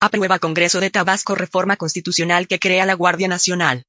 Aprueba Congreso de Tabasco reforma constitucional que crea la Guardia Nacional.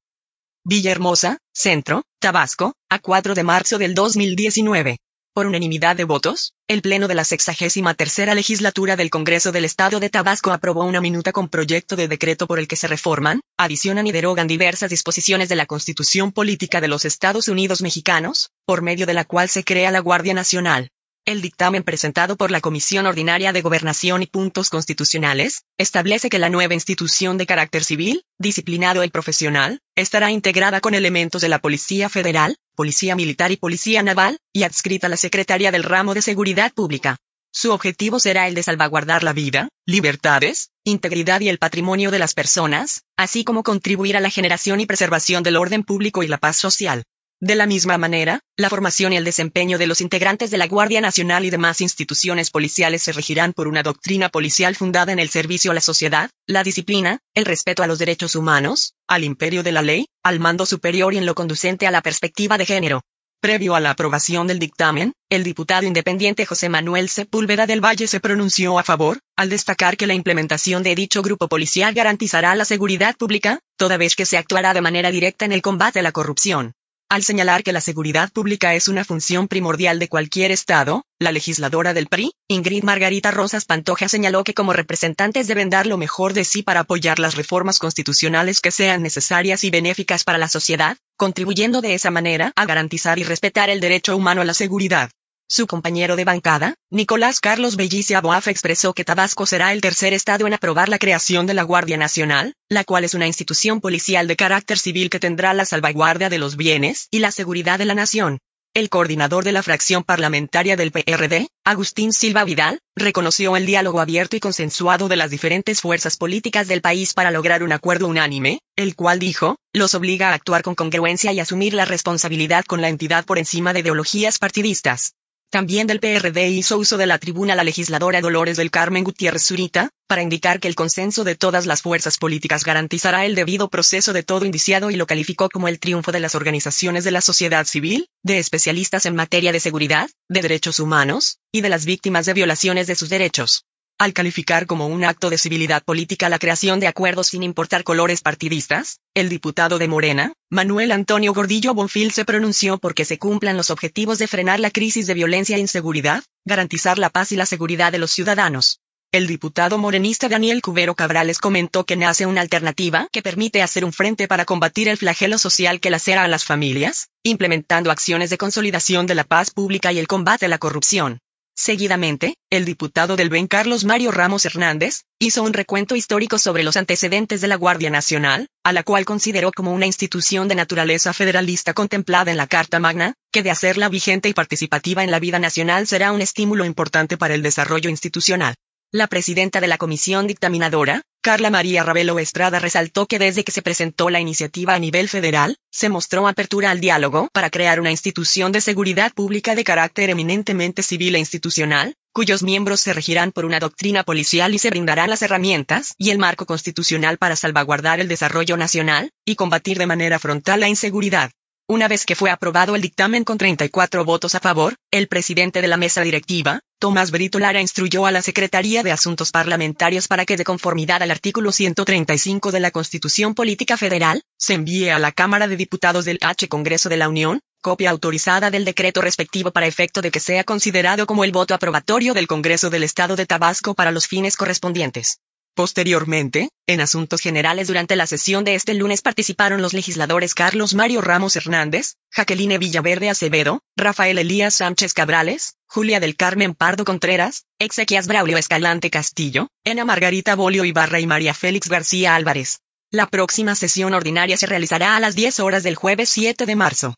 Villahermosa, Centro, Tabasco, a 4 de marzo del 2019. Por unanimidad de votos, el Pleno de la 63 Legislatura del Congreso del Estado de Tabasco aprobó una minuta con proyecto de decreto por el que se reforman, adicionan y derogan diversas disposiciones de la Constitución Política de los Estados Unidos Mexicanos, por medio de la cual se crea la Guardia Nacional. El dictamen presentado por la Comisión Ordinaria de Gobernación y Puntos Constitucionales establece que la nueva institución de carácter civil, disciplinado y profesional, estará integrada con elementos de la Policía Federal, Policía Militar y Policía Naval, y adscrita a la Secretaría del Ramo de Seguridad Pública. Su objetivo será el de salvaguardar la vida, libertades, integridad y el patrimonio de las personas, así como contribuir a la generación y preservación del orden público y la paz social. De la misma manera, la formación y el desempeño de los integrantes de la Guardia Nacional y demás instituciones policiales se regirán por una doctrina policial fundada en el servicio a la sociedad, la disciplina, el respeto a los derechos humanos, al imperio de la ley, al mando superior y en lo conducente a la perspectiva de género. Previo a la aprobación del dictamen, el diputado independiente José Manuel Sepúlveda del Valle se pronunció a favor, al destacar que la implementación de dicho grupo policial garantizará la seguridad pública, toda vez que se actuará de manera directa en el combate a la corrupción. Al señalar que la seguridad pública es una función primordial de cualquier Estado, la legisladora del PRI, Ingrid Margarita Rosas Pantoja, señaló que como representantes deben dar lo mejor de sí para apoyar las reformas constitucionales que sean necesarias y benéficas para la sociedad, contribuyendo de esa manera a garantizar y respetar el derecho humano a la seguridad. Su compañero de bancada, Nicolás Carlos Bellicia Boaf expresó que Tabasco será el tercer estado en aprobar la creación de la Guardia Nacional, la cual es una institución policial de carácter civil que tendrá la salvaguardia de los bienes y la seguridad de la nación. El coordinador de la fracción parlamentaria del PRD, Agustín Silva Vidal, reconoció el diálogo abierto y consensuado de las diferentes fuerzas políticas del país para lograr un acuerdo unánime, el cual dijo, los obliga a actuar con congruencia y asumir la responsabilidad con la entidad por encima de ideologías partidistas. También del PRD hizo uso de la tribuna la legisladora Dolores del Carmen Gutiérrez Zurita, para indicar que el consenso de todas las fuerzas políticas garantizará el debido proceso de todo indiciado y lo calificó como el triunfo de las organizaciones de la sociedad civil, de especialistas en materia de seguridad, de derechos humanos, y de las víctimas de violaciones de sus derechos al calificar como un acto de civilidad política la creación de acuerdos sin importar colores partidistas, el diputado de Morena, Manuel Antonio Gordillo Bonfil se pronunció porque se cumplan los objetivos de frenar la crisis de violencia e inseguridad, garantizar la paz y la seguridad de los ciudadanos. El diputado morenista Daniel Cubero Cabrales comentó que nace una alternativa que permite hacer un frente para combatir el flagelo social que lacera a las familias, implementando acciones de consolidación de la paz pública y el combate a la corrupción. Seguidamente, el diputado del BEN Carlos Mario Ramos Hernández hizo un recuento histórico sobre los antecedentes de la Guardia Nacional, a la cual consideró como una institución de naturaleza federalista contemplada en la Carta Magna, que de hacerla vigente y participativa en la vida nacional será un estímulo importante para el desarrollo institucional. La presidenta de la comisión dictaminadora, Carla María Ravelo Estrada resaltó que desde que se presentó la iniciativa a nivel federal, se mostró apertura al diálogo para crear una institución de seguridad pública de carácter eminentemente civil e institucional, cuyos miembros se regirán por una doctrina policial y se brindarán las herramientas y el marco constitucional para salvaguardar el desarrollo nacional y combatir de manera frontal la inseguridad. Una vez que fue aprobado el dictamen con 34 votos a favor, el presidente de la mesa directiva, Tomás Brito Lara, instruyó a la Secretaría de Asuntos Parlamentarios para que, de conformidad al artículo 135 de la Constitución Política Federal, se envíe a la Cámara de Diputados del H Congreso de la Unión, copia autorizada del decreto respectivo para efecto de que sea considerado como el voto aprobatorio del Congreso del Estado de Tabasco para los fines correspondientes. Posteriormente, en asuntos generales durante la sesión de este lunes participaron los legisladores Carlos Mario Ramos Hernández, Jaqueline Villaverde Acevedo, Rafael Elías Sánchez Cabrales, Julia del Carmen Pardo Contreras, Exequias Braulio Escalante Castillo, Ana Margarita Bolio Ibarra y María Félix García Álvarez. La próxima sesión ordinaria se realizará a las 10 horas del jueves 7 de marzo.